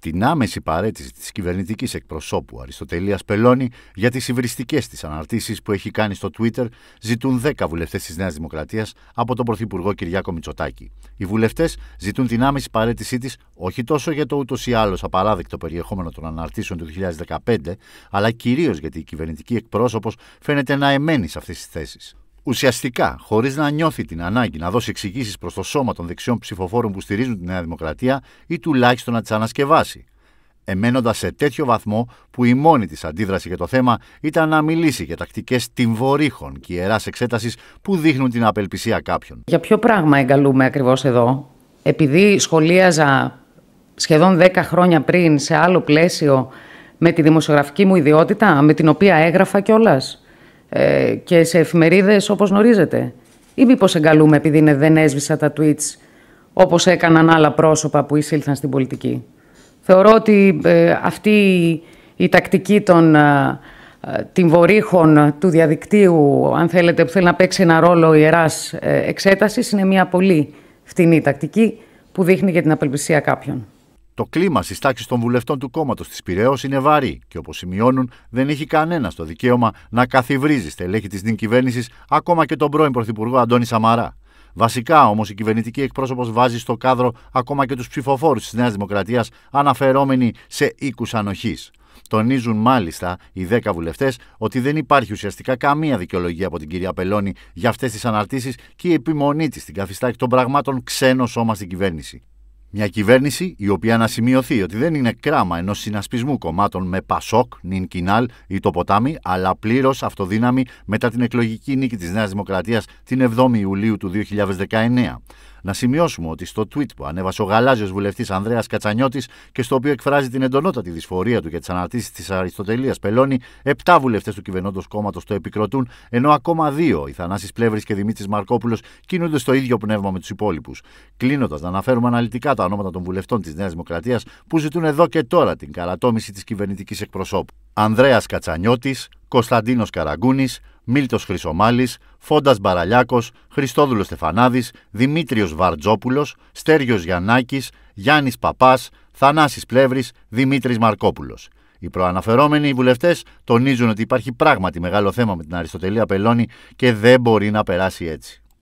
την άμεση παρέτηση της κυβερνητικής εκπροσώπου Αριστοτελίας Πελώνη για τις υβριστικές της αναρτήσεις που έχει κάνει στο Twitter ζητούν 10 βουλευτές της Νέας Δημοκρατίας από τον Πρωθυπουργό Κυριάκο Μητσοτάκη. Οι βουλευτές ζητούν την άμεση παρέτησή της όχι τόσο για το ούτως ή άλλως απαράδεκτο περιεχόμενο των αναρτήσεων του 2015, αλλά κυρίως γιατί η κυβερνητική εκπρόσωπος φαίνεται να εμένει σε αυτές τις θέσεις ουσιαστικά, χωρίς να νιώθει την ανάγκη να δώσει εξηγήσεις προς το σώμα των δεξιών ψηφοφόρων που στηρίζουν τη Νέα Δημοκρατία ή τουλάχιστον να τις ανασκευάσει. Εμένοντας σε τέτοιο βαθμό που η μόνη της αντίδραση για το θέμα ήταν να μιλήσει για τακτικές τυμβορύχων και ιεράς εξέτασης που δείχνουν την απελπισία κάποιων. Για ποιο πράγμα εγκαλούμε ακριβώς εδώ, επειδή σχολίαζα σχεδόν 10 χρόνια πριν σε άλλο πλαίσιο με τη δημοσιογραφική μου ιδιότητα, με την οποία έγραφα κιόλας. Ε, και σε εφημερίδες όπως γνωρίζετε. Ή μήπως εγκαλούμε επειδή είναι, δεν έσβησα τα tweets όπως έκαναν άλλα πρόσωπα που εισήλθαν στην πολιτική. Θεωρώ ότι ε, αυτή η τακτική των ε, την του διαδικτύου, αν θέλετε, που θέλει να παίξει ένα ρόλο ιεράς εξέτασης, είναι μια πολύ φτηνή τακτική που δείχνει για την απελπισία κάποιων. Το κλίμα στις τάξεις των βουλευτών του κόμματος της Πυραιό είναι βαρύ και όπως σημειώνουν, δεν έχει κανένας το δικαίωμα να καθιβρίζει στελέχη τη νυν κυβέρνηση, ακόμα και τον πρώην Πρωθυπουργό Αντώνη Σαμαρά. Βασικά όμως η κυβερνητική εκπρόσωπος βάζει στο κάδρο ακόμα και τους ψηφοφόρους της Νέας Δημοκρατίας, αναφερόμενοι σε οίκους ανοχής. Τονίζουν μάλιστα οι 10 βουλευτές ότι δεν υπάρχει ουσιαστικά καμία δικαιολογία από την κυρία Πελώνη για αυτές τις αναρτήσεις και η επιμονή της στην καθιστά των πραγμάτων ξένο σώμα στην κυβέρνηση. Μια κυβέρνηση η οποία να σημειωθεί ότι δεν είναι κράμα ενός συνασπισμού κομμάτων με Πασόκ, Νιν ή το ποτάμι, αλλά πλήρως αυτοδύναμη μετά την εκλογική νίκη της Νέας Δημοκρατίας την 7η Ιουλίου του 2019. Να σημειώσουμε ότι στο tweet που ανέβασε ο γαλάζιος βουλευτής Ανδρέας Κατσανιώτης και στο οποίο εκφράζει την εντονότατη δυσφορία του για τις αναρτήσεις της Αριστοτελία Πελώνη, 7 βουλευτές του κυβερνώντος κόμματος το επικροτούν, ενώ ακόμα δύο, η Θανάσης Πλεύρης και Δημήτρης Μαρκόπουλος, κινούνται στο ίδιο πνεύμα με τους υπόλοιπους. Κλείνοντας, να αναφέρουμε αναλυτικά τα ονόματα των βουλευτών της Νέας Δημοκρατίας που ζητούν εδώ και τώρα την καρατόμηση της κυβερνητικής εκπροσώπου. Ανδρέας Κατσανιώτης, Κωνσταντίνος Καραγκούνης, Μίλτος Χρυσομάλης, Φόντας Μπαραλιάκος, Χριστόδουλος Στεφανάδης, Δημήτριος Βαρτζόπουλος, Στέριος Γιαννάκης, Γιάννης Παπάς, Θανάσης Πλεύρης, Δημήτρης Μαρκόπουλος. Οι προαναφερόμενοι βουλευτές τονίζουν ότι υπάρχει πράγματι μεγάλο θέμα με την Αριστοτελία Πελώνη και δεν μπορεί να περάσει έτσι.